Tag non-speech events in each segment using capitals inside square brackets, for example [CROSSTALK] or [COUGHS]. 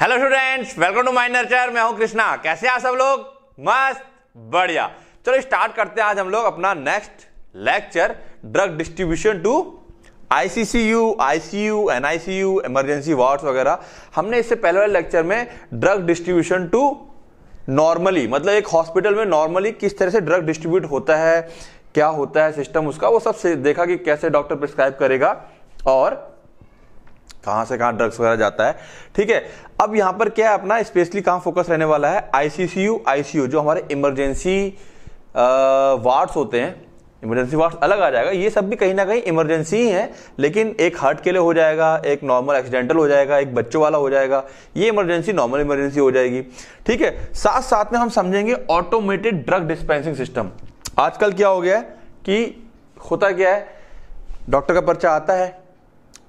Hello students welcome to my nurture मैं हूं कृष्णा कैसे आप सब लोग मस्त बढ़िया चलो स्टार्ट करते हैं आज हम लोग अपना next lecture drug distribution to ICCU ICU NICU emergency wards वगैरह हमने इससे पहले वाले लेक्चर में ड्रग डिस्ट्रीब्यूशन टू नॉर्मली मतलब एक हॉस्पिटल में नॉर्मली किस तरह से ड्रग डिस्ट्रीब्यूट होता है क्या होता है सिस्टम उसका वो सब देखा कि कैसे डॉक्टर प्रिस्क्राइब करेगा और कहां से कहां ड्रग्स वगैरह जाता है ठीक है अब यहां पर क्या है अपना स्पेशली कहां फोकस रहने वाला है आईसीसीयू आईसीयू जो हमारे इमरजेंसी वार्ड्स होते हैं इमरजेंसी वार्ड अलग आ जाएगा ये सब भी कहीं ना कहीं इमरजेंसी ही है लेकिन एक हार्ट के लिए हो जाएगा एक नॉर्मल एक्सीडेंटल हो जाएगा एक बच्चों वाला हो जाएगा ये इमरजेंसी नॉर्मल इमरजेंसी हो जाएगी ठीक है साथ साथ में हम समझेंगे ऑटोमेटेड ड्रग डिस्पेंसिंग सिस्टम आजकल क्या हो गया कि होता क्या है डॉक्टर का पर्चा आता है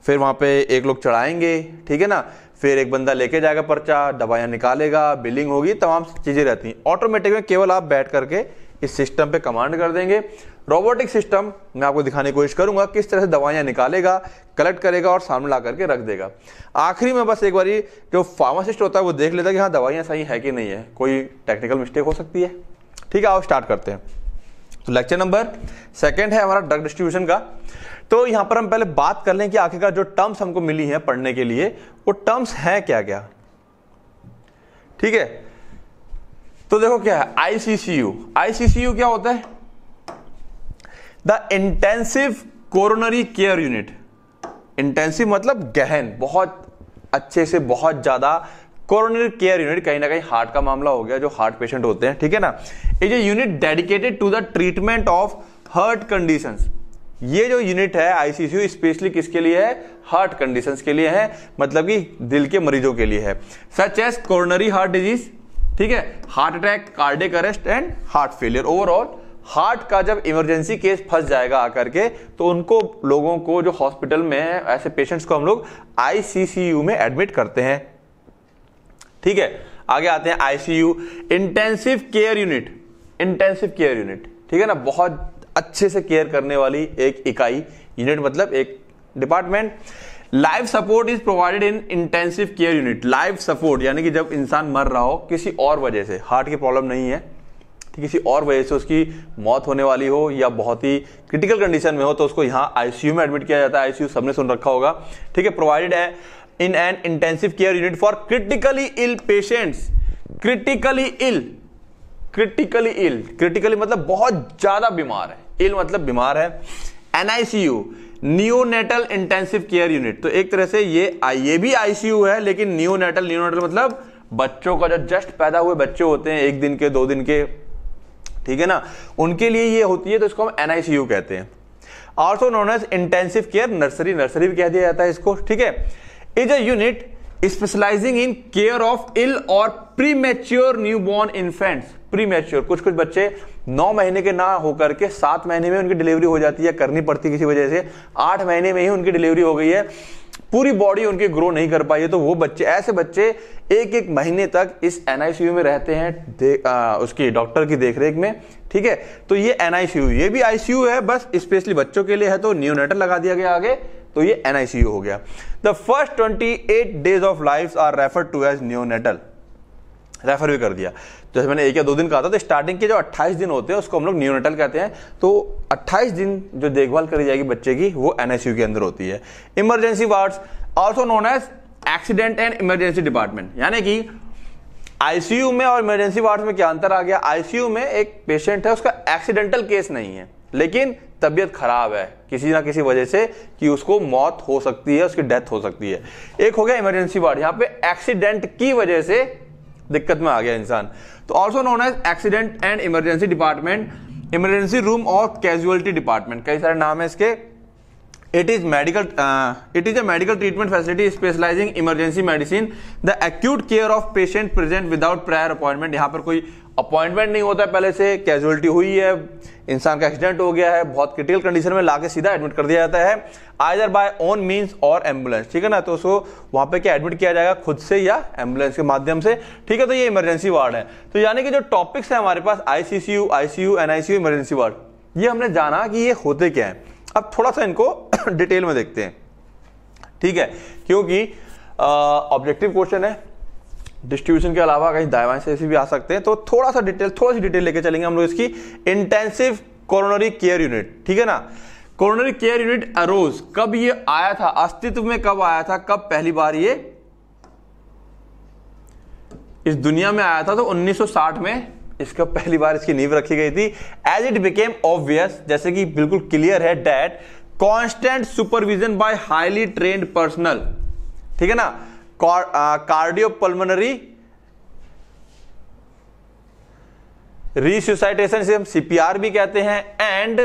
फिर वहाँ पे एक लोग चढ़ाएंगे ठीक है ना फिर एक बंदा लेके जाएगा पर्चा दवाइयाँ निकालेगा बिलिंग होगी तमाम चीज़ें रहती हैं ऑटोमेटिक में केवल आप बैठ करके इस सिस्टम पे कमांड कर देंगे रोबोटिक सिस्टम मैं आपको दिखाने की कोशिश करूंगा किस तरह से दवाइयाँ निकालेगा कलेक्ट करेगा और सामने ला करके रख देगा आखिरी में बस एक बार जो फार्मासिस्ट होता है वो देख लेता है कि हाँ दवाइयाँ सही है कि नहीं है कोई टेक्निकल मिस्टेक हो सकती है ठीक है आप स्टार्ट करते हैं तो लेक्चर नंबर सेकंड है हमारा ड्रग डिस्ट्रीब्यूशन का तो यहां पर हम पहले बात कर लें कि आखिरकार जो टर्म्स हमको मिली है पढ़ने के लिए वो टर्म्स हैं क्या क्या ठीक है तो देखो क्या है आईसीसीयू आईसीसीयू क्या होता है the intensive coronary care unit intensive मतलब गहन बहुत अच्छे से बहुत ज्यादा कोरोनरी केयर यूनिट कहीं ना कहीं हार्ट का मामला हो गया जो हार्ट पेशेंट होते हैं ठीक है ना is a unit dedicated to the treatment of heart condition ये जो यूनिट है आईसीसीयू स्पेशली किसके लिए है हार्ट कंडीशन के लिए है मतलब कि दिल के मरीजों के लिए है such as coronary heart disease ठीक है heart attack cardiac arrest and heart failure overall heart का जब इमरजेंसी केस फंस जाएगा आकर के तो उनको लोगों को जो हॉस्पिटल में है ऐसे पेशेंट्स को हम लोग आईसीसीयू में एडमिट करते हैं ठीक है आगे आते हैं ICU intensive care unit intensive care unit ठीक है ना बहुत अच्छे से केयर करने वाली एक इकाई यूनिट मतलब एक department life support is provided in intensive care unit life support यानी कि जब इंसान मर रहा हो किसी और वजह से हार्ट की प्रॉब्लम नहीं है किसी और वजह से उसकी मौत होने वाली हो या बहुत ही क्रिटिकल कंडीशन में हो तो उसको यहाँ आईसीयू में एडमिट किया जाता है आईसीयू सबने सुन रखा होगा ठीक है प्रोवाइडेड है in an intensive care unit for critically ill patients critically ill critically ill critically मतलब बहुत ज्यादा बीमार है इल मतलब बीमार है NICU neonatal intensive care unit तो एक तरह से ये ये भी आईसीयू है लेकिन न्यूनेटल न्यूनेटल मतलब बच्चों का जो जस्ट पैदा हुए बच्चे होते हैं एक दिन के दो दिन के ठीक है ना उनके लिए ये होती है तो इसको हम एनआईसीयू कहते हैं also known as intensive care nursery nursery भी कह दिया जाता है इसको ठीक है is at specialising in care of ill और premature newborn infants premature कुछ कुछ बच्चे नौ महीने के ना होकर के सात महीने में उनकी डिलीवरी हो जाती है करनी पड़ती किसी वजह से आठ महीने में ही उनकी डिलीवरी हो गई है पूरी बॉडी उनकी ग्रो नहीं कर पाई है तो वो बच्चे ऐसे बच्चे एक एक महीने तक इस एनआईसीयू में रहते हैं आ, उसकी डॉक्टर की देखरेख में ठीक है तो ये एनआईसीयू ये भी आईसीयू है बस स्पेशली बच्चों के लिए है तो न्यूनेटर लगा दिया गया आगे तो ये एनआईसीयू हो गया the first twenty eight days of life are refer to as neonatal refer भी कर दिया तो जैसे तो मैंने एक या दो दिन कहा था तो स्टार्टिंग के जो 28 दिन होते हैं उसको हम लोग न्यूनेटल कहते हैं तो 28 दिन जो देखभाल करी जाएगी बच्चे की वो एनआईसीयू के अंदर होती है emergency wards also known as accident and emergency department यानी कि आईसीयू में और इमरजेंसी वार्ड में क्या अंतर आ गया आईसीयू में एक पेशेंट है उसका एक्सीडेंटल केस नहीं है लेकिन तबियत खराब है किसी ना किसी वजह से कि उसको मौत हो सकती है उसकी डेथ हो सकती है एक हो गया इमरजेंसी वार्ड यहां पे एक्सीडेंट की वजह से दिक्कत में आ गया इंसान तो also known as accident and emergency department emergency room और कैजुअलिटी डिपार्टमेंट कई सारे नाम है इसके it is medical it is a medical treatment facility specialising emergency medicine the acute care of patient present without prior appointment यहाँ पर कोई appointment नहीं होता है पहले से कैजुअलिटी हुई है इंसान का एक्सीडेंट हो गया है बहुत क्रिटिकल कंडीशन में लाके सीधा एडमिट कर दिया जाता है आइदर बाय ओन मींस और एम्बुलेंस ठीक है ना तो सो वहां पे क्या एडमिट किया जाएगा खुद से या एम्बुलेंस के माध्यम से ठीक है तो ये इमरजेंसी वार्ड है तो यानी कि जो टॉपिक्स है हमारे पास ICCU ICU NICU emergency ward ये हमने जाना कि ये होते क्या है अब थोड़ा सा इनको [COUGHS] डिटेल में देखते हैं ठीक है क्योंकि ऑब्जेक्टिव क्वेश्चन है डिस्ट्रीब्यूशन के अलावा कहीं दाएं से भी आ सकते हैं तो थोड़ा सा डिटेल थोड़ा सी डिटेल लेके चलेंगे हम लोग इसकी इंटेंसिव कोरोनरी केयर यूनिट ठीक है ना कोरोनरी केयर यूनिट अरोज कब ये आया था अस्तित्व में कब आया था कब पहली बार ये इस दुनिया में आया था तो 1960 में इसका पहली बार इसकी नींव रखी गई थी एज इट बिकेम ऑब्वियस जैसे कि बिल्कुल क्लियर है that constant supervision by highly train personnel ठीक है ना कार्डियोपल्मोनरी रिसुसाइटेशन से हम सीपीआर भी कहते हैं एंड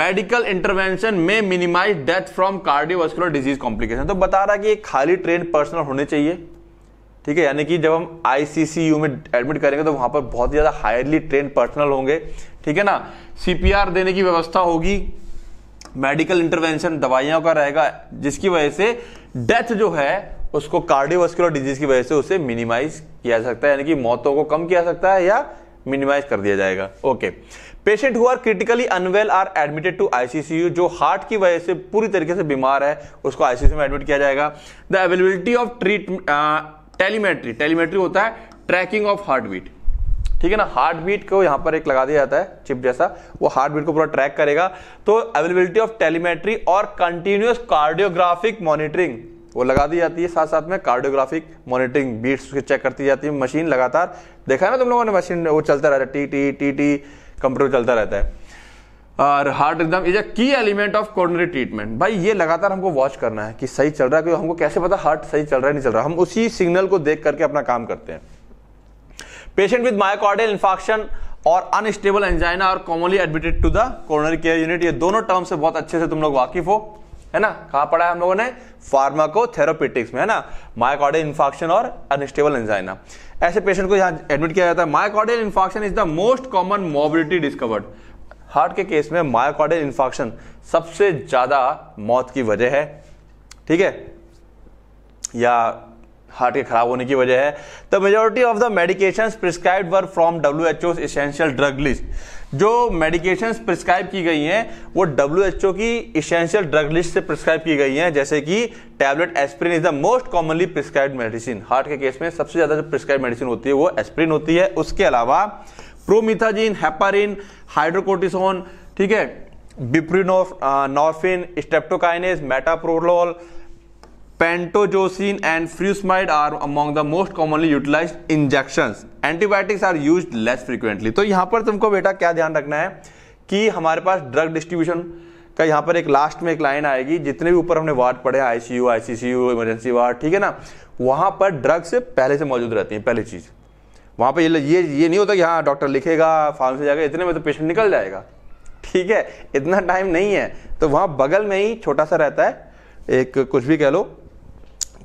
मेडिकल इंटरवेंशन में minimise death from cardiovascular disease complication तो बता रहा कि एक खाली ट्रेन पर्सनल होने चाहिए ठीक है यानी कि जब हम आईसीसीयू में एडमिट करेंगे तो वहां पर बहुत ज़्यादा हाईली ट्रेन पर्सनल होंगे ठीक है ना सीपीआर देने की व्यवस्था होगी मेडिकल इंटरवेंशन दवाइयों का रहेगा जिसकी वजह से डेथ जो है उसको कार्डियोवास्कुलर डिजीज की वजह से उसे मिनिमाइज किया जा सकता है यानी कि मौतों को कम किया सकता है या मिनिमाइज कर दिया जाएगा ओके पेशेंट हुआ critically unwell are admitted to ICCU जो हार्ट की वजह से पूरी तरीके से बीमार है उसको आईसीसीयू में एडमिट किया जाएगा the availability of treat telemetry telemetry होता है ट्रैकिंग ऑफ हार्ट बीट ठीक है ना हार्ट बीट को यहां पर एक लगा दिया जाता है चिप जैसा वो हार्ट बीट को पूरा ट्रैक करेगा तो अवेलेबिलिटी ऑफ टेलीमेट्री और कंटिन्यूस कार्डियोग्राफिक मॉनिटरिंग वो लगा दी जाती है साथ साथ में कार्डियोग्राफिक मॉनिटरिंग बीट्स उसके चेक करती जाती है मशीन लगातार देखा है ना तुम लोगों ने मशीन वो चलता रहता है T T T T computer चलता रहता है और हार्ट रिदम इज अ की एलिमेंट ऑफ कॉर्डनरी ट्रीटमेंट भाई ये लगातार हमको वॉच करना है कि सही चल रहा है क्योंकि हमको कैसे पता हार्ट सही चल रहा है नहीं चल रहा हम उसी सिग्नल को देख करके अपना काम करते हैं पेशेंट विद माइकॉर्डियल इन्फॉक्शन और अनस्टेबल एंजाइना और commonly admitted to the coronary care unit ये दोनों टर्म से बहुत अच्छे से तुम लोग वाकिफ हो है ना कहा पढ़ा है हम लोगों ने फार्माकोथेरोपेटिक्स में है ना माइकॉर्डियल इन्फॉक्शन और अनस्टेबल एंजाइना ऐसे पेशेंट को यहां एडमिट किया जाता है myocardial infection is the most common mobility discovered heart के केस में मायोकार्डियल इन्फॉक्शन सबसे ज़्यादा मौत की वजह है ठीक है या हार्ट के खराब होने की वजह है the majority of the medication prescribe were from W H O essential drug list जो मेडिकेशन प्रिस्क्राइब की गई हैं वो डब्ल्यू एच ओ की इसेंशियल ड्रग लिस्ट से प्रिस्क्राइब की गई हैं जैसे कि tablet aspirin is the most commonly prescribe medicine heart के केस में सबसे ज़्यादा जो प्रिस्क्राइब मेडिसिन होती है वो एस्प्रिन होती है उसके अलावा प्रोमिथाजिन हेपारिन हाइड्रोकोटिसोन ठीक है buprenorphine streptokinase metoprolol pentazocine and frusemide are among the most commonly utilise injection antibiotics are use less frequently तो यहां पर तुमको बेटा क्या ध्यान रखना है कि हमारे पास ड्रग डिस्ट्रीब्यूशन का यहाँ पर एक लास्ट में एक लाइन आएगी जितने भी ऊपर हमने वार्ड पढ़े आईसीयू आईसीसीयू इमरजेंसी वार्ड ठीक है ना वहां पर ड्रग्स पहले से मौजूद रहती है पहली चीज़ वहाँ पे ये ये ये नहीं होता कि हाँ डॉक्टर लिखेगा फार्मेसी जाएगा इतने में तो पेशेंट निकल जाएगा ठीक है इतना टाइम नहीं है तो वहाँ बगल में ही छोटा सा रहता है एक कुछ भी कह लो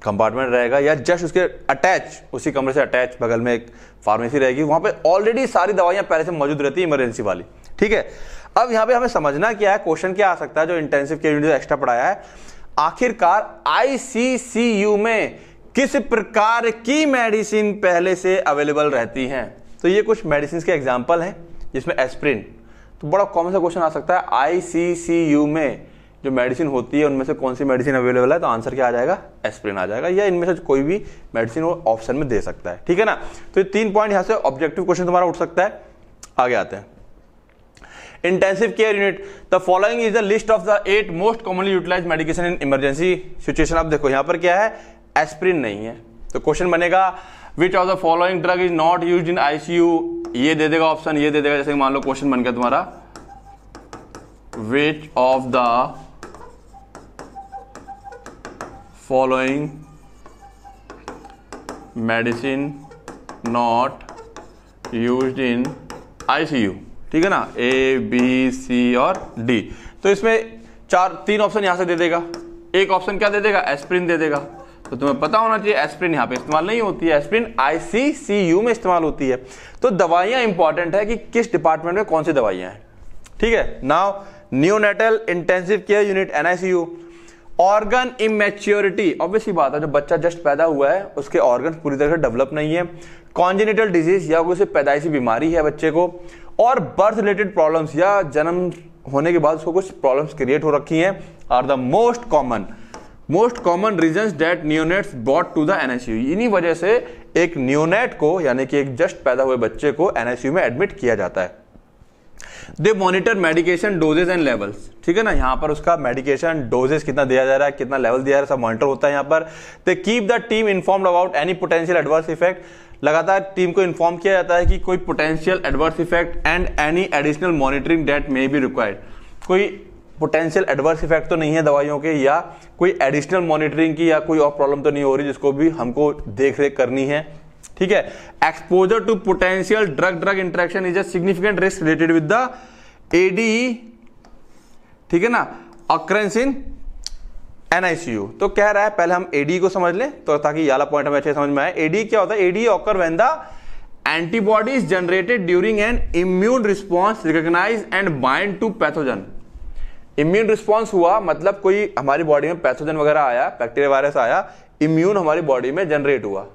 कंपार्टमेंट रहेगा या जस्ट उसके अटैच उसी कमरे से अटैच बगल में एक फार्मेसी रहेगी वहाँ पे ऑलरेडी सारी दवाइयाँ पहले से मौजूद रहती है इमरजेंसी वाली ठीक है अब यहाँ पे हमें समझना क्या है क्वेश्चन क्या आ सकता है जो इंटेंसिव केयर यूनिट एक्स्ट्रा पढ़ाया है आखिरकार आईसीसीयू में किस प्रकार की मेडिसिन पहले से अवेलेबल रहती हैं तो ये कुछ मेडिसिन के एग्जाम्पल हैं जिसमें एस्प्रिन तो बड़ा कॉमन सा क्वेश्चन आ सकता है आई में जो मेडिसिन होती है उनमें से कौन सी मेडिसिन अवेलेबल है तो आंसर क्या आ जाएगा एस्प्रिन आ जाएगा या इनमें से कोई भी मेडिसिन वो ऑप्शन में दे सकता है ठीक है ना तो ये तीन पॉइंट यहाँ से ऑब्जेक्टिव क्वेश्चन तुम्हारा उठ सकता है आगे आते हैं intensive care unit the following is the list of the eight most commonly utilise medication in emergency situation आप देखो यहां पर क्या है एस्प्रिन नहीं है तो क्वेश्चन बनेगा which of the following drug is not use in ICU ये दे देगा ऑप्शन ये दे देगा जैसे मान लो क्वेश्चन बन गया तुम्हारा which of the following medicine not use in ICU ठीक है ना ए बी सी और डी तो इसमें चार तीन ऑप्शन यहां से दे देगा एक ऑप्शन क्या दे देगा एस्प्रिन दे देगा तो तुम्हें पता होना चाहिए एस्प्रिन यहाँ पे इस्तेमाल नहीं होती है एस्प्रिन आईसीसीयू में इस्तेमाल होती है तो दवाइयाँ इंपॉर्टेंट है कि किस डिपार्टमेंट में कौन सी दवाइयाँ हैं ठीक है now neonatal intensive care unit NICU organ immaturity obviously बात है जो बच्चा जस्ट पैदा हुआ है उसके ऑर्गन पूरी तरह से डेवलप नहीं है कॉन्जिनेटल डिजीज या कोई पैदाइशी बीमारी है बच्चे को और बर्थ रिलेटेड प्रॉब्लम्स या जन्म होने के बाद उसको कुछ प्रॉब्लम्स क्रिएट हो रखी हैं are the most common most common reason that neonate brought to the NSU इन्हीं वजह से एक न्यूनेट को यानी कि एक जस्ट पैदा हुए बच्चे को एनएसयू में एडमिट किया जाता है they monitor medication dosages and levels ठीक है ना यहाँ पर उसका मेडिकेशन डोजेज कितना दिया जा रहा है कितना लेवल दिया जा रहा है सब मॉनिटर होता है यहाँ पर they keep the team inform about any potential adverse effect लगातार टीम को इन्फॉर्म किया जाता है कि कोई potential adverse effect and any additional monitoring that may be required कोई पोटेंशियल एडवर्स इफेक्ट तो नहीं है दवाइयों के या कोई एडिशनल मॉनिटरिंग की या कोई और प्रॉब्लम तो नहीं हो रही जिसको भी हमको देख रेख करनी है ठीक है exposure to potential drug drug interaction is a significant risk related with the AD ठीक है ना अक्रेंस इन एनआईसीयू तो कह रहा है पहले हम एडी e को समझ लें तो ताकि याला पॉइंट हमें अच्छे समझ में आए एडी e क्या होता है AD occur when the antibodies generated during an immune response recognise and bind to pathogen immune response हुआ मतलब कोई हमारी बॉडी में पैथोजन वगैरह आया बैक्टीरिया वायरस आया इम्यून हमारी बॉडी में जनरेट हुआ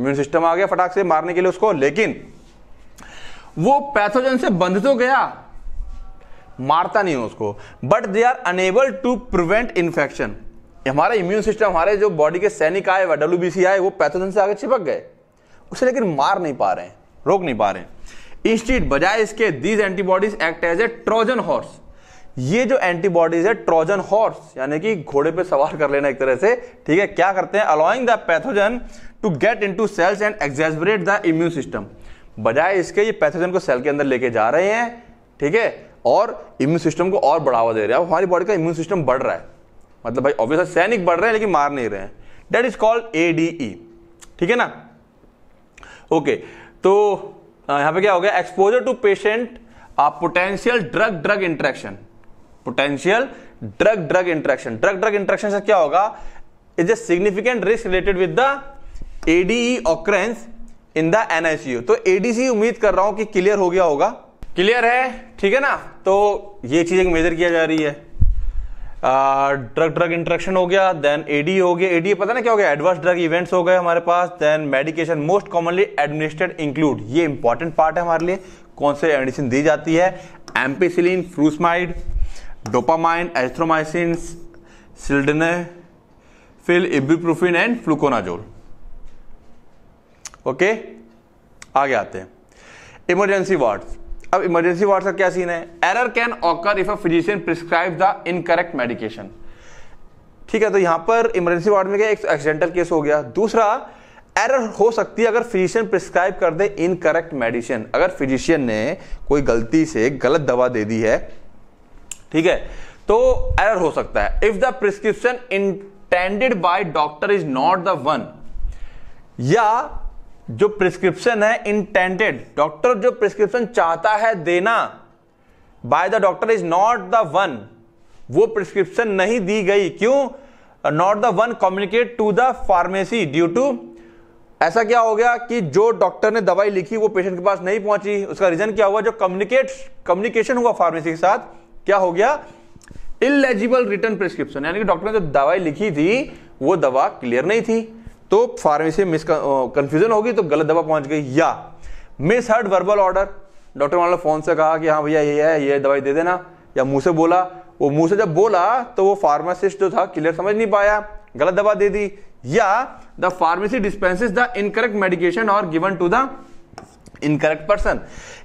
इम्यून सिस्टम आ गया फटाक से मारने के लिए उसको लेकिन वो पैथोजन से बंध तो गया मारता नहीं उसको but they are unable to prevent infection हमारा इम्यून सिस्टम हमारे जो बॉडी के सैनिक आए व डब्ल्यू बी सी आए वो पैथोजन से आगे चिपक गए उसे लेकिन मार नहीं पा रहे हैं रोक नहीं पा रहे हैं इंस्टीट बजाय इसके these antibodies act as a Trojan horse ये जो एंटीबॉडीज है ट्रोजन हॉर्स यानी कि घोड़े पे सवार कर लेना एक तरह से ठीक है क्या करते हैं allowing the pathogen to get into cells and exaggerate the immune system बजाय इसके ये पैथोजन को सेल के अंदर लेके जा रहे हैं ठीक है और इम्यून सिस्टम को और बढ़ावा दे रहे हैं हमारी बॉडी का इम्यून सिस्टम बढ़ रहा है मतलब भाई ऑब्वियस सैनिक बढ़ रहे हैं लेकिन मार नहीं रहे हैं डेट इज कॉल्ड ए ठीक है ना ओके तो यहां पे क्या हो गया exposure to patient potential drug drug interaction potential drug drug interaction drug drug interaction से क्या होगा is a significant risk related with the ADE occurrence in the NICU तो एडीसी e उम्मीद कर रहा हूं कि क्लियर हो गया होगा क्लियर है ठीक है ना तो ये चीज एक मेजर किया जा रही है ड्रग ड्रग इंट्रैक्शन हो गया देन एडी e हो गया एडी e पता ना क्या हो गया एडवर्स ड्रग इवेंट्स हो गए हमारे पास then medication most commonly administered include ये इंपॉर्टेंट पार्ट है हमारे लिए कौन से मेडिसिन दी जाती है ampicillin furosemide dopamine azithromycin fill ibuprofen and fluconazole okay आगे आते हैं इमरजेंसी वार्ड अब इमरजेंसी वार्ड का क्या सीन है error can occur if a physician prescribe the incorrect medication ठीक है तो यहां पर इमरजेंसी वार्ड में क्या एक एक्सीडेंटल केस हो गया दूसरा एरर हो सकती है अगर फिजिशियन प्रिस्क्राइब कर दे इनकरेक्ट मेडिसिन अगर फिजिशियन ने कोई गलती से गलत दवा दे दी है ठीक है तो एरर हो सकता है if the prescription intended by doctor is not the one या जो प्रिस्क्रिप्शन है इंटेंडेड डॉक्टर जो प्रिस्क्रिप्शन चाहता है देना by the doctor is not the one वो प्रिस्क्रिप्शन नहीं दी गई क्यों not the one communicate to the pharmacy due to ऐसा क्या हो गया कि जो डॉक्टर ने दवाई लिखी वो पेशेंट के पास नहीं पहुंची उसका रीजन क्या हुआ जो कम्युनिकेट कम्युनिकेशन हुआ फार्मेसी के साथ क्या हो गया इलेजिबल रिटर्न प्रिस्क्रिप्शन यानी कि डॉक्टर ने जो दवाई लिखी थी वो दवा क्लियर नहीं थी तो फार्मेसी मिस कंफ्यूजन होगी तो गलत दवा पहुंच गई या misheard verbal order doctor ने फोन से कहा कि हाँ भैया ये है ये दवाई दे देना या मुंह से बोला वो मुंह से जब बोला तो वो फार्मासिस्ट जो था क्लियर समझ नहीं पाया गलत दवा दे दी या the pharmacy dispenses the incorrect medication और given to the incorrect person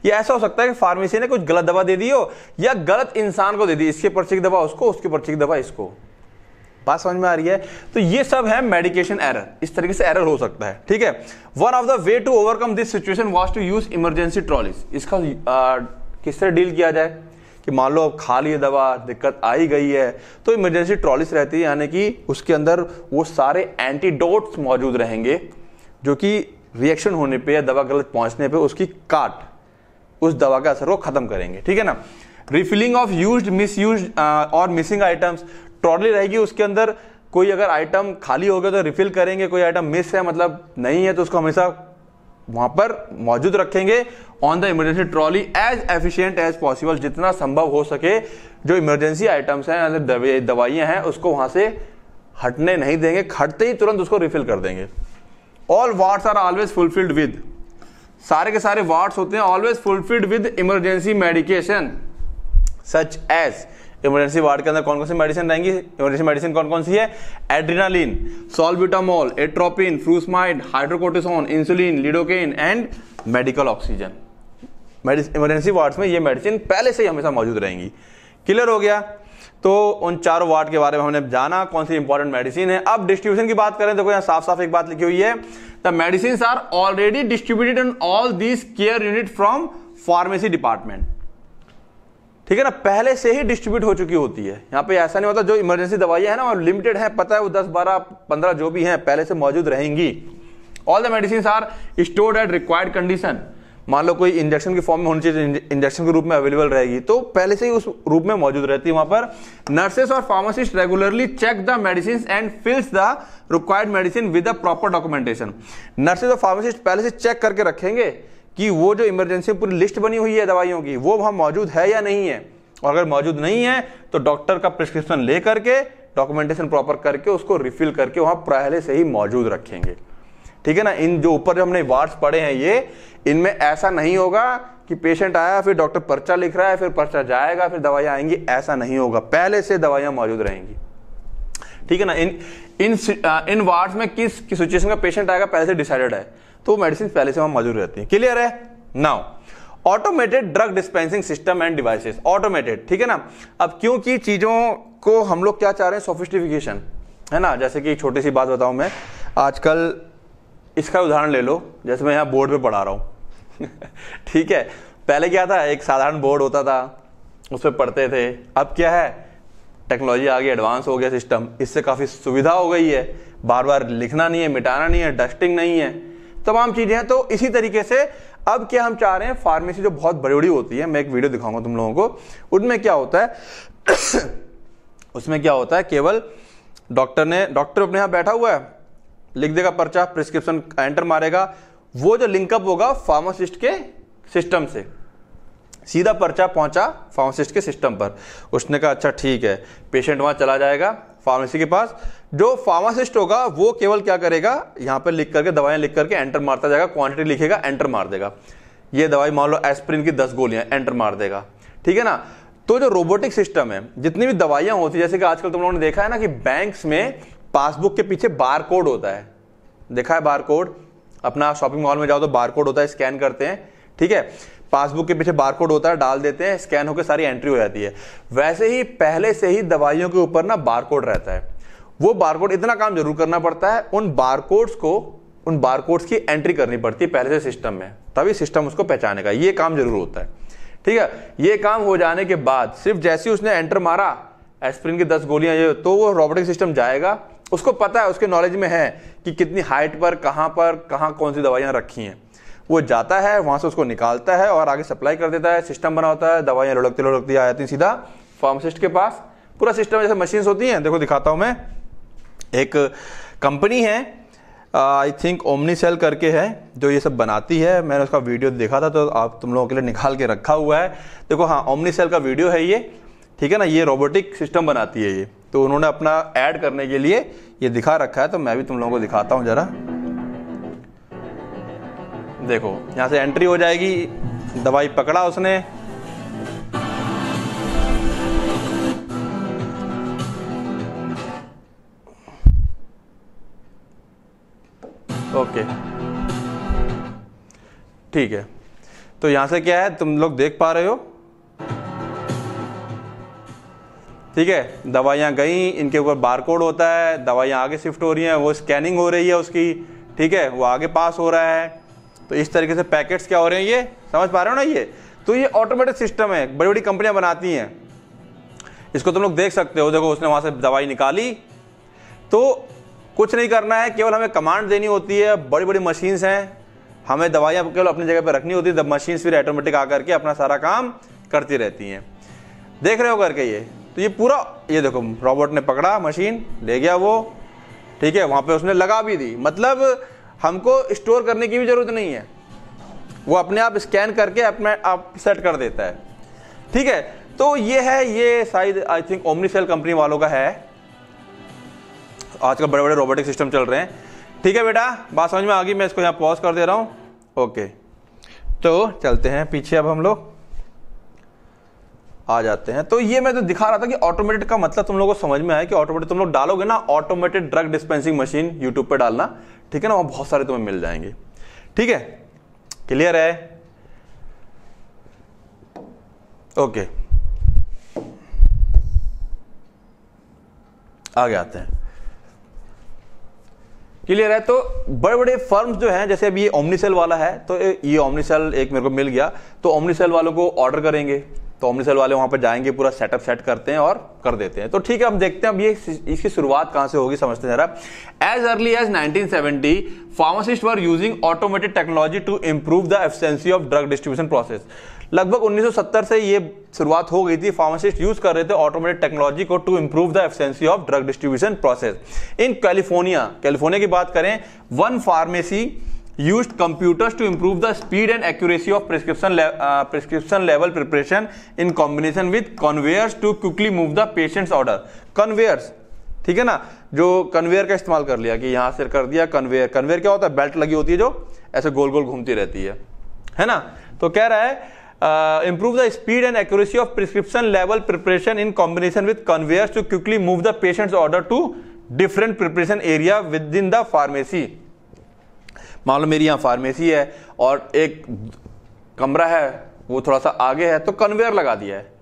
या ऐसा हो सकता है कि फार्मेसी ने कुछ गलत दवा दे दी हो या गलत इंसान को दे दी इसके पर्ची की दवा उसको उसके पर्ची की दवा इसको बात समझ में आ रही है तो ये सब है मेडिकेशन एरर इस तरीके से एरर हो सकता है ठीक है one of the way to overcome this situation was to use emergency trolleys इसका आ, किस तरह डील किया जाए कि मान लो अब खा लिए दवा दिक्कत आई गई है तो इमरजेंसी ट्रॉलीस रहती है यानी कि उसके अंदर वो सारे एंटीडोट्स मौजूद रहेंगे जो कि रिएक्शन होने पे या दवा गलत पहुंचने पे उसकी काट उस दवा का असर को खत्म करेंगे ठीक है ना refilling of use misuse और मिसिंग आइटम्स ट्रॉली रहेगी उसके अंदर कोई अगर आइटम खाली हो गया तो रिफिल करेंगे कोई आइटम मिस है मतलब नहीं है तो उसको हमेशा वहां पर मौजूद रखेंगे on the emergency trolley as efficient as possible जितना संभव हो सके जो इमरजेंसी आइटम्स हैं दवाइयां हैं उसको वहां से हटने नहीं देंगे खटते ही तुरंत उसको रिफिल कर देंगे all wards are always fulfilled with सारे के सारे वार्ड्स होते हैं always fulfilled with emergency medication such as emergency ward के अंदर कौन कौन सी मेडिसिन रहेंगी इमरजेंसी मेडिसिन कौन कौन सी है adrenaline salbutamol atropine furosemide hydrocortisone insulin lidocaine and medical oxygen emergency wards में ये मेडिसिन पहले से ही हमेशा मौजूद रहेंगी क्लियर हो गया तो उन चारों वार्ड के बारे में हमने जाना कौन सी इंपॉर्टेंट मेडिसिन है अब डिस्ट्रीब्यूशन की बात करें देखो यहाँ साफ साफ एक बात लिखी हुई है the medicine are already distributed in all these care unit from pharmacy department ठीक है ना पहले से ही डिस्ट्रीब्यूट हो चुकी होती है यहाँ पे ऐसा नहीं होता जो इमरजेंसी दवाइयां है ना वो लिमिटेड है पता है वो दस बारह पंद्रह जो भी है पहले से मौजूद रहेंगी all the medicine are stored at required condition मान लो कोई इंजेक्शन के फॉर्म में होनी चाहिए इंजेक्शन के रूप में अवेलेबल रहेगी तो पहले से ही उस रूप में मौजूद रहती है वहां पर नर्सेस और pharmacist regularly check the medicine and fills the required medicine with the proper documentation nurses और फार्मासिस्ट पहले से चेक करके रखेंगे कि वो जो इमरजेंसी पूरी लिस्ट बनी हुई है दवाइयों की वो वहां मौजूद है या नहीं है और अगर मौजूद नहीं है तो डॉक्टर का प्रिस्क्रिप्शन ले करके डॉक्यूमेंटेशन प्रॉपर करके उसको रिफिल करके वहां पहले से ही मौजूद रखेंगे ठीक है ना इन जो ऊपर जो हमने वार्ड्स पढ़े हैं ये इनमें ऐसा नहीं होगा कि पेशेंट आया फिर डॉक्टर पर्चा लिख रहा है फिर पर्चा जाएगा फिर दवाइयाँ आएंगी ऐसा नहीं होगा पहले से दवाइयां मौजूद रहेंगी ठीक है ना इन इन इन वार्ड्स में किस किस सिचुएशन का पेशेंट आएगा पहले से डिसाइडेड है तो मेडिसिन पहले से वहां मौजूद रहती है क्लियर है now automated drug dispensing system and devices automated ठीक है ना अब क्योंकि चीजों को हम लोग क्या चाह रहे हैं सोफिस्टिफिकेशन है ना जैसे कि छोटी सी बात बताऊं मैं आजकल इसका उदाहरण ले लो जैसे मैं यहाँ बोर्ड पे पढ़ा रहा हूँ [LAUGHS] ठीक है पहले क्या था एक साधारण बोर्ड होता था उस पर पढ़ते थे अब क्या है टेक्नोलॉजी आगे एडवांस हो गया सिस्टम इससे काफ़ी सुविधा हो गई है बार बार लिखना नहीं है मिटाना नहीं है डस्टिंग नहीं है तमाम चीज़ें हैं तो इसी तरीके से अब क्या हम चाह रहे हैं फार्मेसी जो बहुत बड़ी बड़ी होती है मैं एक वीडियो दिखाऊंगा तुम लोगों को उनमें क्या होता है [COUGHS] उसमें क्या होता है केवल डॉक्टर ने डॉक्टर अपने यहाँ बैठा हुआ है लिख देगा पर्चा प्रिस्क्रिप्शन एंटर मारेगा वो जो लिंकअप होगा फार्मासिस्ट के सिस्टम से सीधा पर्चा पहुंचा फार्मासिस्ट के सिस्टम पर उसने कहा अच्छा ठीक है पेशेंट वहां चला जाएगा फार्मेसी के पास जो फार्मासिस्ट होगा वो केवल क्या करेगा यहां पर लिख करके दवाएं लिख करके एंटर मारता जाएगा क्वांटिटी लिखेगा एंटर मार देगा ये दवाई मान लो एस्प्रिन की दस गोलियां एंटर मार देगा ठीक है ना तो जो रोबोटिक सिस्टम है जितनी भी दवाइयां होती है जैसे कि आजकल तुम लोगों ने देखा है ना कि बैंक्स में पासबुक के पीछे बार कोड होता है देखा है बार कोड अपना शॉपिंग मॉल में जाओ तो बार कोड होता है स्कैन करते हैं ठीक है पासबुक के पीछे बार कोड होता है डाल देते हैं स्कैन होकर सारी एंट्री हो जाती है वैसे ही पहले से ही दवाइयों के ऊपर ना बार कोड रहता है वो बार कोड इतना काम जरूर करना पड़ता है उन बार कोड्स को उन बार कोड्स की एंट्री करनी पड़ती है पहले से सिस्टम में तभी सिस्टम उसको पहचाने का ये काम जरूर होता है ठीक है ये काम हो जाने के बाद सिर्फ जैसे ही उसने एंटर मारा एस्प्रिन की दस गोलियां ये तो वो रोबोटिक सिस्टम जाएगा उसको पता है उसके नॉलेज में है कि कितनी हाइट पर कहाँ पर कहाँ कौन सी दवाइयाँ रखी हैं वो जाता है वहाँ से उसको निकालता है और आगे सप्लाई कर देता है सिस्टम बना होता है दवाइयाँ लुढ़कती लुढ़कती आ जाती सीधा फार्मासिस्ट के पास पूरा सिस्टम जैसे मशीन्स होती हैं देखो दिखाता हूँ मैं एक कंपनी है आई थिंक ओमनी सेल करके है जो ये सब बनाती है मैंने उसका वीडियो देखा था तो आप तुम लोगों के लिए निकाल के रखा हुआ है देखो हाँ ओमनी सेल का वीडियो है ये ठीक है ना ये रोबोटिक सिस्टम बनाती है ये तो उन्होंने अपना ऐड करने के लिए ये दिखा रखा है तो मैं भी तुम लोगों को दिखाता हूँ ज़रा देखो यहाँ से एंट्री हो जाएगी दवाई पकड़ा उसने ओके ठीक है तो यहाँ से क्या है तुम लोग देख पा रहे हो ठीक है दवाइयाँ गई इनके ऊपर बारकोड होता है दवाइयाँ आगे शिफ्ट हो रही हैं वो स्कैनिंग हो रही है उसकी ठीक है वो आगे पास हो रहा है तो इस तरीके से पैकेट्स क्या हो रहे हैं ये समझ पा रहे हो ना ये तो ये ऑटोमेटिक सिस्टम है बड़ी बड़ी कंपनियां बनाती हैं इसको तुम लोग देख सकते हो देखो उसने वहाँ से दवाई निकाली तो कुछ नहीं करना है केवल हमें कमांड देनी होती है बड़ी बड़ी मशीन्स हैं हमें दवाइयाँ केवल अपनी जगह पर रखनी होती है मशीन्स फिर ऑटोमेटिक आकर के अपना सारा काम करती रहती हैं देख रहे हो करके ये तो ये पूरा ये देखो रॉबोट ने पकड़ा मशीन ले गया वो ठीक है वहां पे उसने लगा भी दी मतलब हमको स्टोर करने की भी ज़रूरत नहीं है वो अपने आप स्कैन करके अपने आप सेट कर देता है ठीक है तो ये है ये शायद I think Omnicell company वालों का है आजकल बड़े बड़े रोबोटिक सिस्टम चल रहे हैं ठीक है बेटा बात समझ में आ गई मैं इसको यहाँ पॉज कर दे रहा हूँ ओके तो चलते हैं पीछे अब हम लोग आ जाते हैं तो ये मैं तो दिखा रहा था कि ऑटोमेटेड का मतलब तुम लोगों को समझ में आया कि ऑटोमेटेड तुम लोग डालोगे ना automated drug dispensing machine YouTube पर डालना ठीक है ना वहां बहुत सारे तुम्हें मिल जाएंगे ठीक है क्लियर है ओके आगे आते हैं क्लियर है तो बड़े बड़े फर्म्स जो हैं जैसे अभी ये ओमनीसेल वाला है तो ये ओमनीसेल एक मेरे को मिल गया तो ओमनीसेल वालों को ऑर्डर करेंगे तो अमृतसर वाले वहां पर जाएंगे पूरा सेटअप सेट करते हैं और कर देते हैं तो ठीक है हम देखते हैं अब ये इसकी शुरुआत कहां से होगी समझते हैं जरा as early as 1970 pharmacist were using automated technology to improve the efficiency of drug distribution process लगभग 1970 से ये शुरुआत हो गई थी फार्मासिस्ट यूज कर रहे थे ऑटोमेटेड टेक्नोलॉजी को to improve the efficiency of drug distribution process in California California की बात करें one pharmacy use computers to improve the speed and accuracy of prescription prescription level preparation in combination with conveyors to quickly move the patients order conveyors ठीक है ना जो conveyor का इस्तेमाल कर लिया कि यहां से कर दिया कन्वेयर कन्वेयर क्या होता है बेल्ट लगी होती है जो ऐसे गोल गोल घूमती रहती है है ना तो कह रहा है improve the speed and accuracy of prescription level preparation in combination with conveyors to quickly move the patients order to different preparation area within the pharmacy मान लो मेरी यहाँ फार्मेसी है और एक कमरा है वो थोड़ा सा आगे है तो कन्वेयर लगा दिया है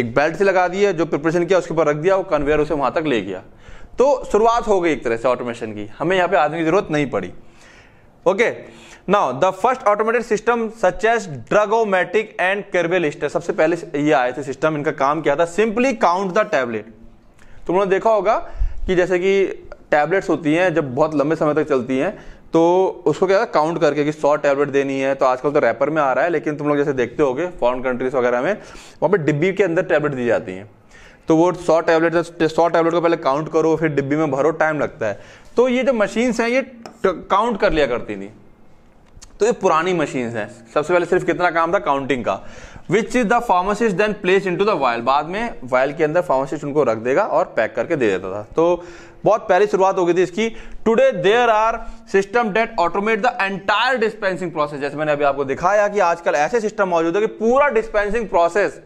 एक बेल्ट से लगा दिया जो प्रिपरेशन किया उसके ऊपर रख दिया वो कन्वेयर उसे वहाँ तक ले गया तो शुरुआत हो गई एक तरह से ऑटोमेशन की हमें यहाँ पे आदमी की जरूरत नहीं पड़ी okay now the first automated system such as Drugomatic and कर्बेलिस्टर सबसे पहले ये आए थे सिस्टम इनका काम क्या था सिंपली काउंट द टैबलेट तुमने देखा होगा कि जैसे कि टैबलेट्स होती हैं जब बहुत लंबे समय तक चलती हैं तो उसको क्या काउंट करके कि सौ टैबलेट देनी है तो आजकल तो रैपर में आ रहा है लेकिन तुम लोग जैसे देखते गए फॉरन कंट्रीज वगैरह में वहाँ पर डिब्बी के अंदर टैबलेट दी जाती हैं तो वो सौ टैबलेट सौ टैबलेट को पहले काउंट करो फिर डिब्बी में भरो टाइम लगता है तो ये जो मशीन्स हैं ये काउंट कर लिया करती थी तो ये पुरानी मशीन्स हैं सबसे पहले सिर्फ कितना काम था काउंटिंग का which is the pharmacist then place into the vial बाद में वायल के अंदर फार्मासिस्ट उनको रख देगा और पैक करके दे देता था तो बहुत पहली शुरुआत हो गई थी इसकी today there are system that automate the entire dispensing process जैसे मैंने अभी आपको दिखाया कि आजकल ऐसे सिस्टम मौजूद है कि पूरा डिस्पेंसिंग प्रोसेस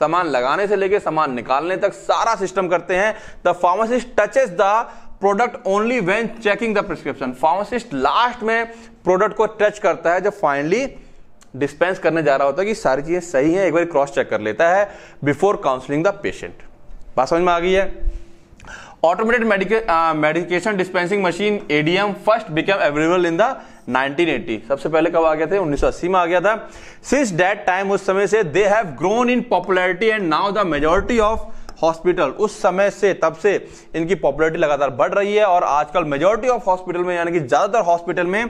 सामान लगाने से लेकर सामान निकालने तक सारा सिस्टम करते हैं the pharmacist touches the product only when checking the prescription pharmacist last में प्रोडक्ट को टच करता है जब फाइनली डिस्पेंस करने जा रहा होता है कि सारी चीजें सही हैं एक बार क्रॉस चेक कर लेता है बिफोर काउंसलिंग द पेशेंट बात समझ में आ गई है automated medica, uh, medication dispensing machine ADM first became available 1980 सबसे पहले कब आ गया थे 1980 में आ गया था सिंस दैट टाइम उस समय से they have grown in popularity and now the majority of hospital उस समय से तब से इनकी पॉपुलैरिटी लगातार बढ़ रही है और आजकल मेजोरिटी ऑफ हॉस्पिटल में यानी कि ज्यादातर हॉस्पिटल में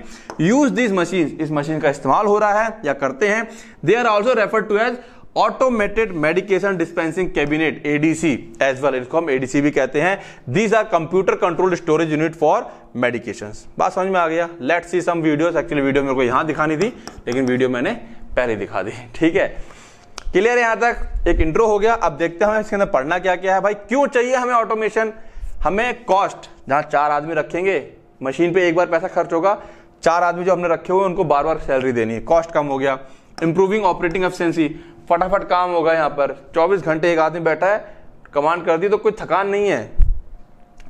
यूज दिस मशीन इस मशीन का इस्तेमाल हो रहा है या करते हैं they are also refer to as automated medication dispensing cabinet ADC as well इनको हम एडीसी भी कहते हैं these are computer controlled storage unit for medication बात समझ में आ गया let see some videos actually video मेरे को यहां दिखानी थी लेकिन वीडियो मैंने पहले दिखा दी ठीक है क्लियर है यहां तक एक इंट्रो हो गया अब देखते हैं इसके अंदर पढ़ना क्या क्या है भाई क्यों चाहिए हमें ऑटोमेशन हमें कॉस्ट जहां चार आदमी रखेंगे मशीन पे एक बार पैसा खर्च होगा चार आदमी जो हमने रखे हुए उनको बार बार सैलरी देनी है कॉस्ट कम हो गया इंप्रूविंग ऑपरेटिंग एफिशिएंसी फटाफट काम होगा यहाँ पर 24 घंटे एक आदमी बैठा है कमांड कर दी तो कोई थकान नहीं है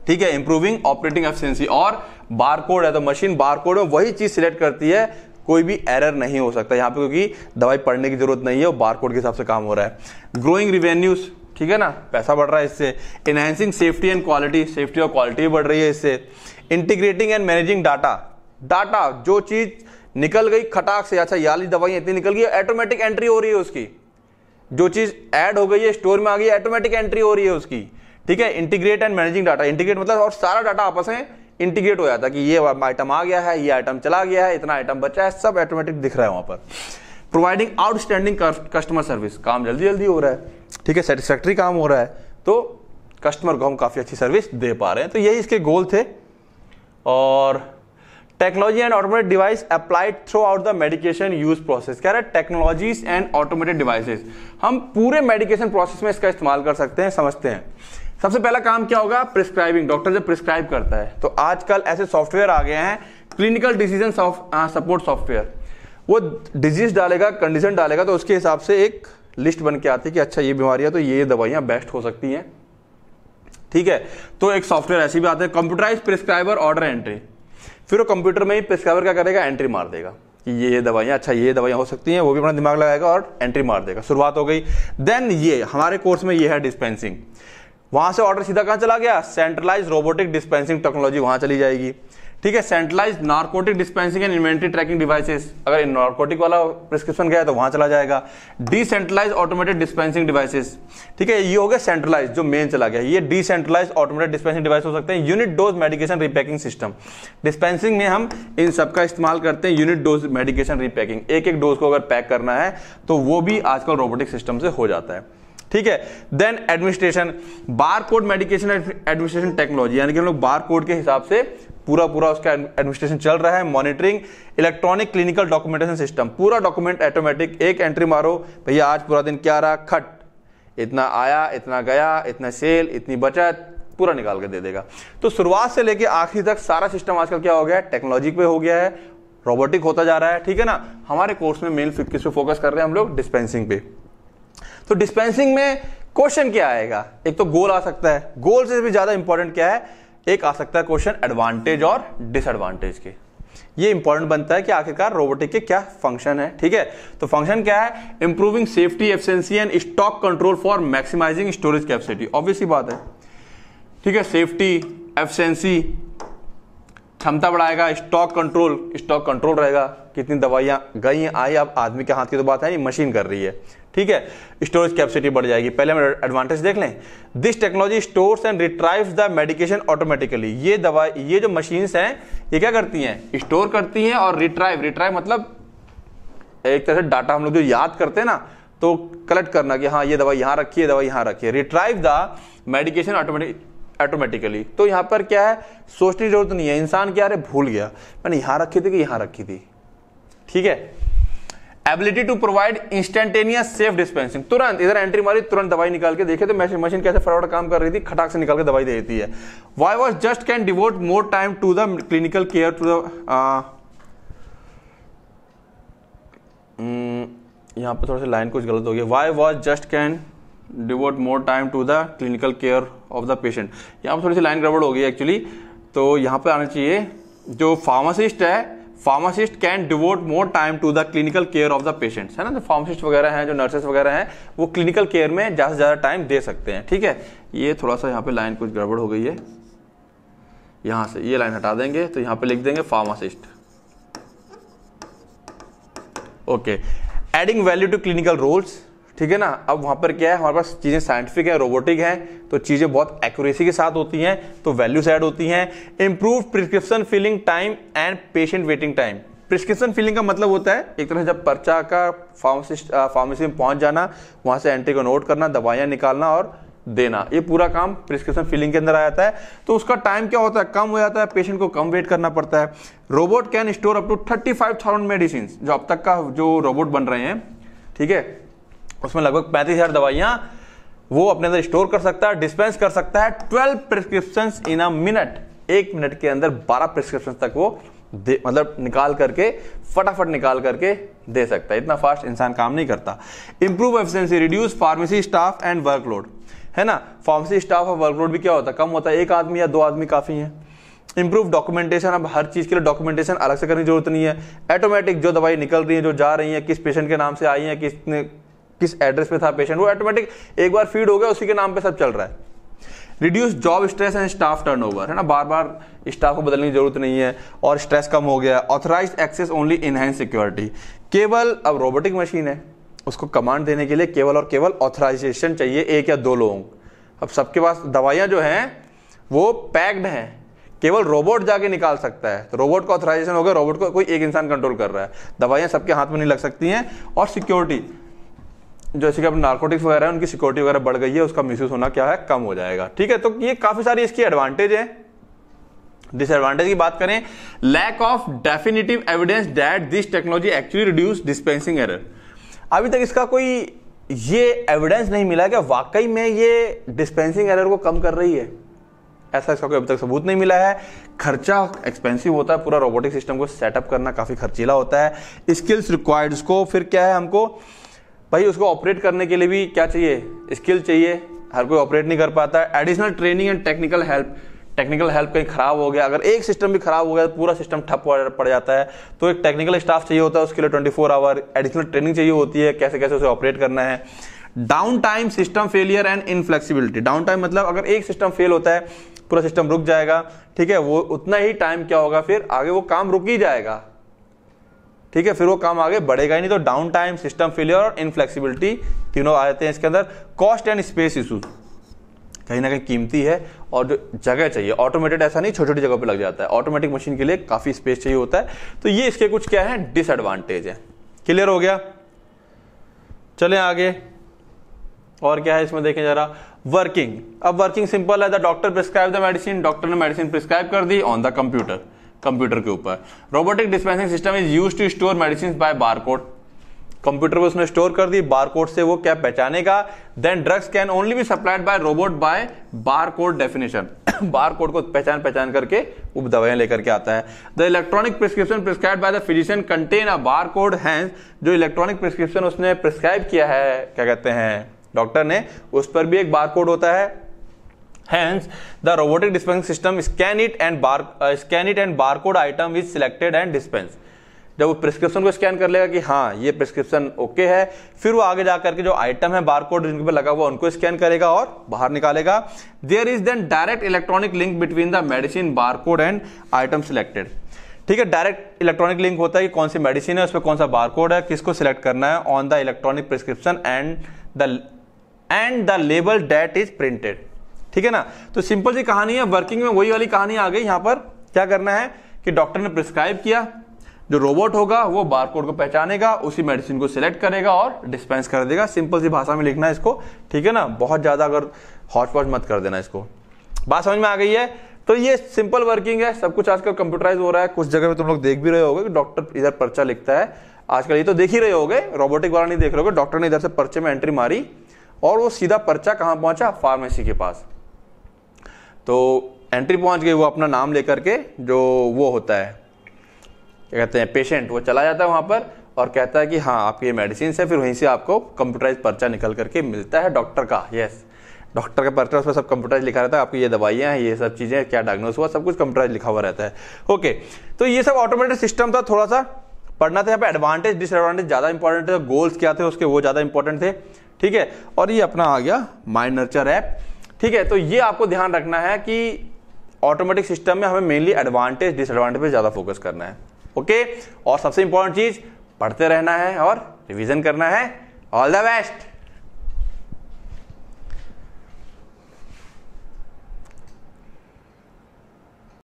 ठीक है इंप्रूविंग ऑपरेटिंग एफिशिएंसी और बारकोड है तो मशीन बारकोड में वही चीज सिलेक्ट करती है कोई भी एरर नहीं हो सकता यहाँ पे क्योंकि दवाई पढ़ने की जरूरत नहीं है और बारकोड के हिसाब से काम हो रहा है ग्रोइंग रिवेन्यूज ठीक है ना पैसा बढ़ रहा है इससे enhancing safety and quality safety और क्वालिटी भी बढ़ रही है इससे integrating and managing data data जो चीज निकल गई खटाक से अच्छा याली दवाई इतनी निकल गई ऑटोमेटिक एंट्री हो रही है उसकी जो चीज ऐड हो गई है स्टोर में आ गई ऑटोमेटिक एंट्री हो रही है उसकी ठीक है integrate and managing data integrate मतलब और सारा डाटा आपस में इंटीग्रेट हो जाता है कि ये आइटम आ गया है ये आइटम चला गया है इतना आइटम बचा है सब ऑटोमेटिक दिख रहा है वहां पर प्रोवाइडिंग आउटस्टैंडिंग कस्टमर सर्विस काम जल्दी जल्दी हो रहा है ठीक है सेटिस्फैक्ट्री काम हो रहा है तो कस्टमर को हम काफ़ी अच्छी सर्विस दे पा रहे हैं तो यही इसके गोल थे और technology and automated device applied throughout the medication use process कह रहा है टेक्नोलॉजीज एंड ऑटोमेटेड डिवाइसेस हम पूरे मेडिकेशन प्रोसेस में इसका इस्तेमाल कर सकते हैं समझते हैं सबसे पहला काम क्या होगा प्रिस्क्राइबिंग डॉक्टर जब प्रिस्क्राइब करता है तो आजकल ऐसे सॉफ्टवेयर आ गए हैं क्लिनिकल डिसीजन सपोर्ट सॉफ्टवेयर वो डिजीज डालेगा कंडीशन डालेगा तो उसके हिसाब से एक लिस्ट बन के आती है कि अच्छा ये बीमारी है तो ये दवाइयां बेस्ट हो सकती हैं ठीक है तो एक सॉफ्टवेयर ऐसी भी आते हैं कंप्यूटराइज प्रिस्क्राइबर ऑर्डर एंट्री फिर वो कंप्यूटर में ही प्रिस्क्राइबर क्या करेगा एंट्री मार देगा कि ये दवाइयाँ अच्छा ये दवाइयाँ हो सकती हैं वो भी अपना दिमाग लगाएगा और एंट्री मार देगा शुरुआत हो गई देन ये हमारे कोर्स में ये है डिस्पेंसिंग वहाँ से ऑर्डर सीधा कहाँ चला गया सेंट्रलाइज रोबोटिक डिस्पेंसिंग टेक्नोलॉजी वहाँ चली जाएगी ठीक है centralise narcotic dispensing and inventory tracking devices अगर नार्कोटिक वाला प्रिस्क्रिप्शन गया तो वहां चला जाएगा डिसेंट्रलाइज ऑटोमेटेड डिस्पेंसिंग डिवाइसेस ठीक है ये हो गया सेंट्रलाइज जो मेन चला गया ये डिसेंट्रलाइज ऑटोमेटेड डिस्पेंसिंग डिवाइस हो सकते हैं unit dose medication repacking system dispensing में हम इन सबका इस्तेमाल करते हैं यूनिट डोज मेडिकेशन रिपैकिंग एक एक डोज को अगर पैक करना है तो वो भी आजकल रोबोटिक सिस्टम से हो जाता है ठीक है then administration bar code medication administration technology यानी कि हम लोग बार कोड के हिसाब से पूरा पूरा उसका एडमिनिस्ट्रेशन चल रहा है monitoring electronic clinical documentation system पूरा डॉक्यूमेंट ऑटोमेटिक एक एंट्री मारो भैया आज पूरा दिन क्या रहा खट इतना आया इतना गया इतना सेल इतनी बचत पूरा निकाल के दे देगा तो शुरुआत से लेकर आखिरी तक सारा सिस्टम आजकल क्या हो गया है टेक्नोलॉजी पे हो गया है रोबोटिक होता जा रहा है ठीक है ना हमारे कोर्स में मेन किस पे फोकस कर रहे हैं हम लोग डिस्पेंसिंग पे तो डिस्पेंसिंग में क्वेश्चन क्या आएगा एक तो गोल आ सकता है गोल से भी ज्यादा इंपॉर्टेंट क्या है एक आ सकता है क्वेश्चन एडवांटेज और डिसएडवांटेज के ये इंपॉर्टेंट बनता है कि आखिरकार रोबोटिक के क्या फंक्शन है ठीक है तो फंक्शन क्या है improving safety efficiency and stock control for maximising storage capacity obviously बात है ठीक है सेफ्टी एफिशिएंसी क्षमता बढ़ाएगा स्टॉक कंट्रोल स्टॉक कंट्रोल रहेगा कितनी दवाइयाँ गई आई अब आदमी के हाथ की तो बात है नहीं मशीन कर रही है ठीक है स्टोरेज कैपेसिटी बढ़ जाएगी पहले हम एडवांटेज देख लें this technology stores and retrieve the medication automatically ये दवाई ये जो मशीन्स हैं ये क्या करती हैं स्टोर करती हैं और रिट्राइव रिट्राइव मतलब एक तरह से डाटा हम लोग जो याद करते हैं ना तो कलेक्ट करना कि हाँ ये दवाई यहाँ रखिए दवाई दवा यहाँ रखी retrieve the medication automatic automatically तो यहाँ पर क्या है सोचने की जरूरत नहीं है इंसान क्या अरे भूल गया मैंने यहाँ रखी थी कि यहाँ रखी थी ठीक है ability to provide instantaneous safe dispensing तुरंत इधर एंट्री मारी तुरंत दवाई निकाल के देखे तो मशीन कैसे फटाफट काम कर रही थी खटाक से निकाल के दवाई दे देती है why was just can devote more time to the clinical care to the यहाँ पर थोड़ा सा लाइन कुछ गलत हो गया why was just can devote more time to the clinical care of the patient यहाँ पर थोड़ी सी लाइन गड़बड़ हो गई एक्चुअली तो यहाँ पर आना चाहिए जो फार्मासिस्ट है pharmacist can devote more time to the clinical care of the patients है ना जो फार्मासिस्ट वगैरह हैं जो नर्सेस वगैरह हैं वो क्लिनिकल केयर में ज़्यादा से ज़्यादा टाइम दे सकते हैं ठीक है ये थोड़ा सा यहाँ पे लाइन कुछ गड़बड़ हो गई है यहाँ से ये लाइन हटा देंगे तो यहाँ पे लिख देंगे pharmacist okay adding value to clinical roles ठीक है ना अब वहां पर क्या है हमारे पास चीज़ें साइंटिफिक है रोबोटिक है तो चीज़ें बहुत एक्यूरेसी के साथ होती हैं तो वैल्यू ऐड होती हैं improve prescription filling time and patient waiting time prescription filling का मतलब होता है एक तरह से जब पर्चा का फार्मासिस्ट फार्मेसी में पहुंच जाना वहां से एंट्री को नोट करना दवाइयां निकालना और देना ये पूरा काम प्रिस्क्रिप्शन फिलिंग के अंदर आ जाता है तो उसका टाइम क्या होता है कम हो जाता है पेशेंट को कम वेट करना पड़ता है robot can store up to thirty five thousand medicine जो अब तक का जो रोबोट बन रहे हैं ठीक है उसमें लगभग पैंतीस हज़ार दवाइयां वो अपने अंदर स्टोर कर सकता है डिस्पेंस कर सकता है twelve prescription in a minute एक मिनट के अंदर बारह प्रिस्क्रिप्शन तक वो दे मतलब निकाल करके फटाफट निकाल करके दे सकता है इतना फास्ट इंसान काम नहीं करता improve efficiency reduce pharmacy staff and workload है ना फार्मेसी स्टाफ और वर्कलोड भी क्या होता है कम होता है एक आदमी या दो आदमी काफ़ी है इंप्रूव डॉक्यूमेंटेशन अब हर चीज़ के लिए डॉक्यूमेंटेशन अलग से करने की जरूरत नहीं है ऑटोमेटिक जो दवाई निकल रही है जो जा रही है किस पेशेंट के नाम से आई है किसने किस एड्रेस पे था पेशेंट वो ऑटोमेटिक एक बार फीड हो गया उसी के नाम पे सब चल रहा है reduce job stress and staff turnover है ना बार बार स्टाफ को बदलने की जरूरत नहीं है और स्ट्रेस कम हो गया authorise access only enhance security केवल अब रोबोटिक मशीन है उसको कमांड देने के लिए केवल और केवल ऑथराइजेशन चाहिए एक या दो लोगों अब सबके पास दवाइयां जो हैं वो पैक्ड हैं केवल रोबोट जाके निकाल सकता है तो रोबोट को ऑथराइजेशन हो गया रोबोट को कोई एक इंसान कंट्रोल कर रहा है दवाइयां सबके हाथ में नहीं लग सकती हैं और सिक्योरिटी जैसे कि अब नार्कोटिक्स वगैरह है उनकी सिक्योरिटी वगैरह बढ़ गई है उसका मिसयूज होना क्या है कम हो जाएगा ठीक है तो ये काफी सारी इसकी एडवांटेज है डिसएडवांटेज की बात करें lack of definitive evidence that this technology actually reduce dispensing error अभी तक इसका कोई ये एविडेंस नहीं मिला कि वाकई में ये डिस्पेंसिंग एरर को कम कर रही है ऐसा इसका कोई अभी तक सबूत नहीं मिला है खर्चा एक्सपेंसिव होता है पूरा रोबोटिक सिस्टम को सेटअप करना काफी खर्चीला होता है स्किल्स रिक्वायर्ड को फिर क्या है हमको भाई उसको ऑपरेट करने के लिए भी क्या चाहिए स्किल चाहिए हर कोई ऑपरेट नहीं कर पाता है additional training and technical help technical help कहीं खराब हो गया अगर एक सिस्टम भी खराब हो गया तो पूरा सिस्टम ठप पड़ जाता है तो एक टेक्निकल स्टाफ चाहिए होता है उसके लिए 24 फोर आवर एडिशनल ट्रेनिंग चाहिए होती है कैसे कैसे उसे ऑपरेट करना है downtime system failure and inflexibility downtime मतलब अगर एक सिस्टम फेल होता है पूरा सिस्टम रुक जाएगा ठीक है वो उतना ही टाइम क्या होगा फिर आगे वो काम रुक ही जाएगा ठीक है फिर वो काम आगे बढ़ेगा ही नहीं तो डाउन टाइम सिस्टम फेलियर और इनफ्लेक्सिबिलिटी तीनों आ जाते हैं इसके अंदर कॉस्ट एंड स्पेस इशू कहीं ना कहीं कीमती है और जो जगह चाहिए ऑटोमेटेड ऐसा नहीं छोटी छोटी जगह पर लग जाता है ऑटोमेटिक मशीन के लिए काफ़ी स्पेस चाहिए होता है तो ये इसके कुछ क्या है डिसएडवांटेज है क्लियर हो गया चले आगे और क्या है इसमें देखें जरा वर्किंग अब वर्किंग सिंपल है the doctor prescribe the medicine doctor ने मेडिसिन प्रिस्क्राइब कर दी ऑन द कंप्यूटर कंप्यूटर के ऊपर robotic dispensing system is use to store medicine by barcode computer में उसने स्टोर कर दी बारकोड से वो क्या पहचानेगा then drugs can only be supplied by robot by barcode definition barcode को पहचान पहचान करके वो दवाइयां लेकर के आता है the electronic prescription prescribe by the physician contain a barcode hand जो इलेक्ट्रॉनिक प्रिस्क्रिप्शन उसने प्रिस्क्राइब किया है क्या कहते हैं डॉक्टर ने उस पर भी एक बारकोड होता है Hence, the robotic dispensing system scan it and bar uh, scan it and barcode item is selected and dispensed. जब वो प्रिस्क्रिप्शन को स्कैन कर लेगा कि हाँ ये प्रिस्क्रिप्शन ओके है फिर वो आगे जाकर के जो आइटम है बारकोड जिनके पर लगा हुआ उनको स्कैन करेगा और बाहर निकालेगा there is then direct electronic link between the medicine barcode and item selected ठीक है डायरेक्ट इलेक्ट्रॉनिक लिंक होता है कि कौन सी मेडिसिन है उस पर कौन सा बारकोड है किसको सिलेक्ट करना है on the electronic prescription and the and the label that is printed ठीक है ना तो सिंपल सी कहानी है वर्किंग में वही वाली कहानी आ गई यहां पर क्या करना है कि डॉक्टर ने प्रिस्क्राइब किया जो रोबोट होगा वो बारकोड को पहचानेगा उसी मेडिसिन को सिलेक्ट करेगा और डिस्पेंस कर देगा सिंपल सी भाषा में लिखना है इसको ठीक है ना बहुत ज़्यादा अगर हॉच पॉच मत कर देना इसको बात समझ में आ गई है तो ये सिंपल वर्किंग है सब कुछ आजकल कंप्यूटराइज हो रहा है कुछ जगह पे तुम लोग देख भी रहे हो कि डॉक्टर इधर पर्चा लिखता है आजकल ये तो देख ही रहे हो रोबोटिक वाला नहीं देख रहे हो डॉक्टर ने इधर से पर्चे में एंट्री मारी और वो सीधा पर्चा कहाँ पहुंचा फार्मेसी के पास तो एंट्री पहुंच गई वो अपना नाम लेकर के जो वो होता है क्या कहते हैं पेशेंट वो चला जाता है वहाँ पर और कहता है कि हाँ आपकी ये मेडिसिन है फिर वहीं से आपको कंप्यूटराइज पर्चा निकल करके मिलता है डॉक्टर का यस डॉक्टर का पर्चा उसमें सब कंप्यूटराइज लिखा रहता है आपकी ये दवाइयाँ हैं ये सब चीज़ें क्या डायग्नोस हुआ सब कुछ कंप्यूटराइज लिखा हुआ रहता है ओके तो ये सब ऑटोमेटेड सिस्टम था थोड़ा सा पढ़ना था यहाँ पर एडवांटेज डिसएडवांटेज ज़्यादा इंपॉर्टेंट थे गोल्स क्या थे उसके वो ज़्यादा इंपॉर्टेंट थे ठीक है और ये अपना आ गया माइंड नर्चर ऐप ठीक है तो ये आपको ध्यान रखना है कि ऑटोमेटिक सिस्टम में हमें मेनली एडवांटेज डिसएडवांटेज पे ज़्यादा फोकस करना है ओके और सबसे इंपॉर्टेंट चीज़ पढ़ते रहना है और रिविज़न करना है ऑल द बेस्ट